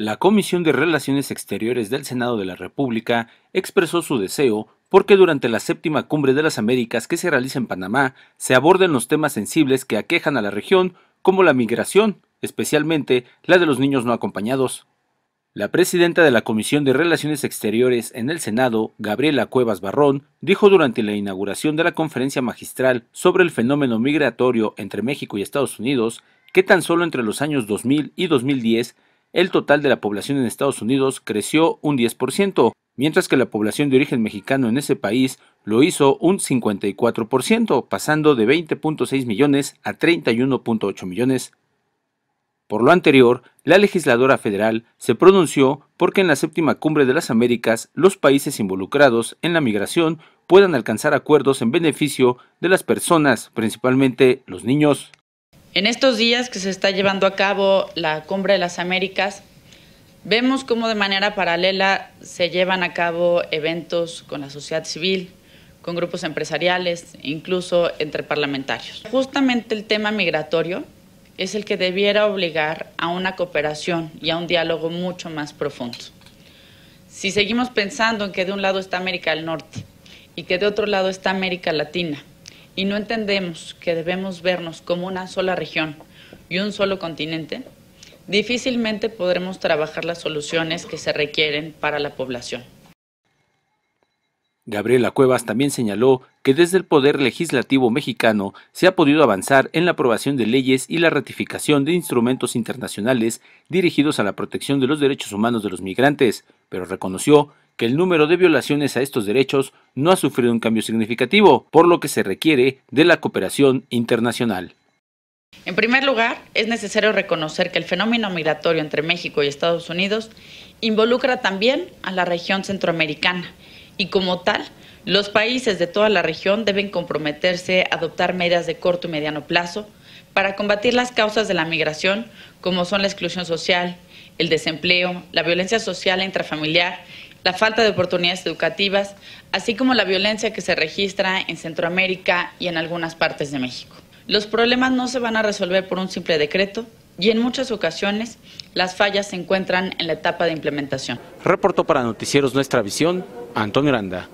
La Comisión de Relaciones Exteriores del Senado de la República expresó su deseo porque durante la séptima cumbre de las Américas que se realiza en Panamá se aborden los temas sensibles que aquejan a la región como la migración, especialmente la de los niños no acompañados. La presidenta de la Comisión de Relaciones Exteriores en el Senado, Gabriela Cuevas Barrón, dijo durante la inauguración de la conferencia magistral sobre el fenómeno migratorio entre México y Estados Unidos que tan solo entre los años 2000 y 2010 el total de la población en Estados Unidos creció un 10%, mientras que la población de origen mexicano en ese país lo hizo un 54%, pasando de 20.6 millones a 31.8 millones. Por lo anterior, la legisladora federal se pronunció porque en la séptima cumbre de las Américas los países involucrados en la migración puedan alcanzar acuerdos en beneficio de las personas, principalmente los niños. En estos días que se está llevando a cabo la Cumbre de las Américas, vemos cómo de manera paralela se llevan a cabo eventos con la sociedad civil, con grupos empresariales, incluso entre parlamentarios. Justamente el tema migratorio es el que debiera obligar a una cooperación y a un diálogo mucho más profundo. Si seguimos pensando en que de un lado está América del Norte y que de otro lado está América Latina, y no entendemos que debemos vernos como una sola región y un solo continente, difícilmente podremos trabajar las soluciones que se requieren para la población. Gabriela Cuevas también señaló que desde el Poder Legislativo mexicano se ha podido avanzar en la aprobación de leyes y la ratificación de instrumentos internacionales dirigidos a la protección de los derechos humanos de los migrantes, pero reconoció que el número de violaciones a estos derechos no ha sufrido un cambio significativo, por lo que se requiere de la cooperación internacional. En primer lugar, es necesario reconocer que el fenómeno migratorio entre México y Estados Unidos involucra también a la región centroamericana y como tal, los países de toda la región deben comprometerse a adoptar medidas de corto y mediano plazo para combatir las causas de la migración, como son la exclusión social, el desempleo, la violencia social e intrafamiliar, la falta de oportunidades educativas, así como la violencia que se registra en Centroamérica y en algunas partes de México. Los problemas no se van a resolver por un simple decreto y en muchas ocasiones las fallas se encuentran en la etapa de implementación. Reportó para Noticieros Nuestra Visión, Antonio Aranda.